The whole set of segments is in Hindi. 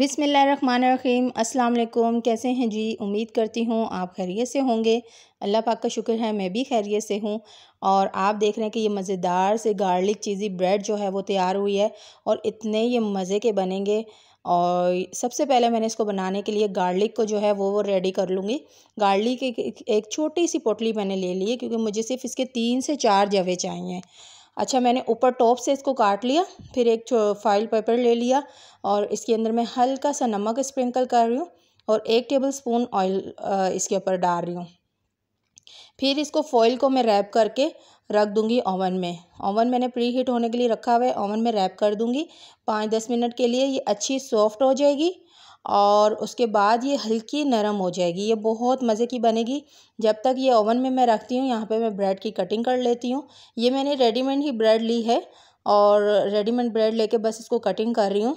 बिसमीम अस्सलाम कैसे हैं जी उम्मीद करती हूँ आप खैरियत से होंगे अल्लाह पाक का शुक्र है मैं भी खैरियत से हूँ और आप देख रहे हैं कि ये मज़ेदार से गार्लिक चीज़ी ब्रेड जो है वो तैयार हुई है और इतने ये मज़े के बनेंगे और सबसे पहले मैंने इसको बनाने के लिए गार्लिक को जो है वो वो रेडी कर लूँगी गार्लिक एक, एक छोटी सी पोटली मैंने ले ली है क्योंकि मुझे सिर्फ इसके तीन से चार जवे चाहिए अच्छा मैंने ऊपर टॉप से इसको काट लिया फिर एक फाइल पेपर ले लिया और इसके अंदर मैं हल्का सा नमक स्प्रिंकल कर रही हूँ और एक टेबल स्पून ऑयल इसके ऊपर डाल रही हूँ फिर इसको फॉइल को मैं रैप करके रख दूँगी ओवन में ओवन मैंने प्री हीट होने के लिए रखा हुआ है ओवन में रैप कर दूँगी पाँच दस मिनट के लिए ये अच्छी सॉफ्ट हो जाएगी और उसके बाद ये हल्की नरम हो जाएगी ये बहुत मज़े की बनेगी जब तक ये ओवन में मैं रखती हूँ यहाँ पे मैं ब्रेड की कटिंग कर लेती हूँ ये मैंने रेडीमेड ही ब्रेड ली है और रेडीमेड ब्रेड लेके बस इसको कटिंग कर रही हूँ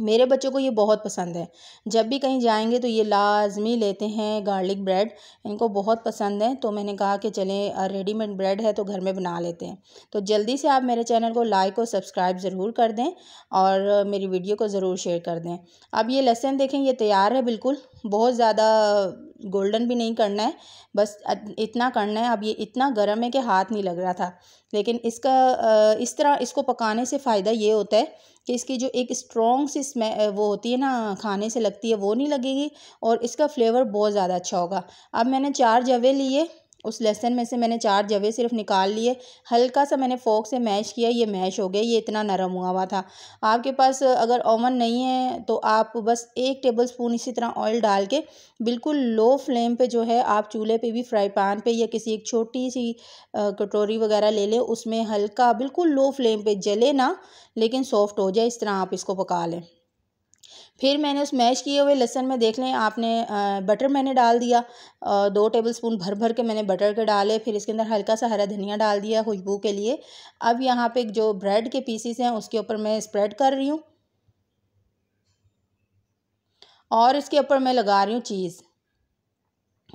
मेरे बच्चों को ये बहुत पसंद है जब भी कहीं जाएंगे तो ये लाजमी लेते हैं गार्लिक ब्रेड इनको बहुत पसंद है तो मैंने कहा कि चलें रेडीमेड ब्रेड है तो घर में बना लेते हैं तो जल्दी से आप मेरे चैनल को लाइक और सब्सक्राइब ज़रूर कर दें और मेरी वीडियो को ज़रूर शेयर कर दें अब ये लहसन देखें ये तैयार है बिल्कुल बहुत ज़्यादा गोल्डन भी नहीं करना है बस इतना करना है अब ये इतना गर्म है कि हाथ नहीं लग रहा था लेकिन इसका इस तरह इसको पकाने से फ़ायदा ये होता है कि इसकी जो एक स्ट्रॉन्ग सी स्मे वो होती है ना खाने से लगती है वो नहीं लगेगी और इसका फ्लेवर बहुत ज़्यादा अच्छा होगा अब मैंने चार जवे लिए उस लहसन में से मैंने चार जवे सिर्फ निकाल लिए हल्का सा मैंने फोक से मैश किया ये मैश हो गया ये इतना नरम हुआ हुआ था आपके पास अगर ओवन नहीं है तो आप बस एक टेबल स्पून इसी तरह ऑयल डाल के बिल्कुल लो फ्लेम पे जो है आप चूल्हे पे भी फ्राई पैन पे या किसी एक छोटी सी कटोरी वगैरह ले लें उसमें हल्का बिल्कुल लो फ्लेम पर जले ना लेकिन सॉफ्ट हो जाए इस तरह आप इसको पका लें फिर मैंने उस मैश किए हुए लहसन में देख लें आपने बटर मैंने डाल दिया दो टेबल स्पून भर भर के मैंने बटर के डाले फिर इसके अंदर हल्का सा हरा धनिया डाल दिया खुशबू के लिए अब यहाँ पे जो ब्रेड के पीसीस हैं उसके ऊपर मैं स्प्रेड कर रही हूँ और इसके ऊपर मैं लगा रही हूँ चीज़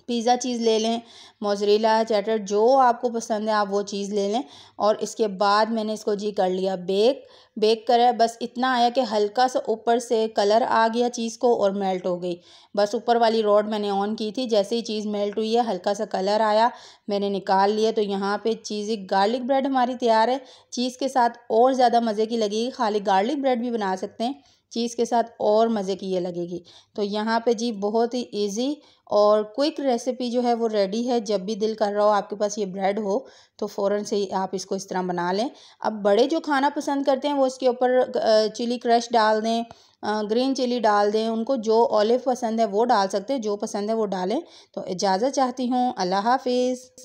पिज़्ज़ा चीज़ ले लें मोजरीला चैटर जो आपको पसंद है आप वो चीज़ ले लें और इसके बाद मैंने इसको जी कर लिया बेक बेक करा बस इतना आया कि हल्का सा ऊपर से कलर आ गया चीज़ को और मेल्ट हो गई बस ऊपर वाली रोड मैंने ऑन की थी जैसे ही चीज़ मेल्ट हुई है हल्का सा कलर आया मैंने निकाल लिया तो यहाँ पे चीज़ी गार्लिक ब्रेड हमारी तैयार है चीज़ के साथ और ज़्यादा मज़े की लगेगी खाली गार्लिक ब्रेड भी बना सकते हैं चीज़ के साथ और मज़े की ये लगेगी तो यहाँ पे जी बहुत ही इजी और क्विक रेसिपी जो है वो रेडी है जब भी दिल कर रहा हो आपके पास ये ब्रेड हो तो फ़ौरन से ही आप इसको इस तरह बना लें अब बड़े जो खाना पसंद करते हैं वो इसके ऊपर चिली क्रश डाल दें ग्रीन चिली डाल दें उनको जो ऑलिव पसंद है वो डाल सकते हैं जो पसंद है वो डालें तो इजाज़त चाहती हूँ अल्लाह हाफिज़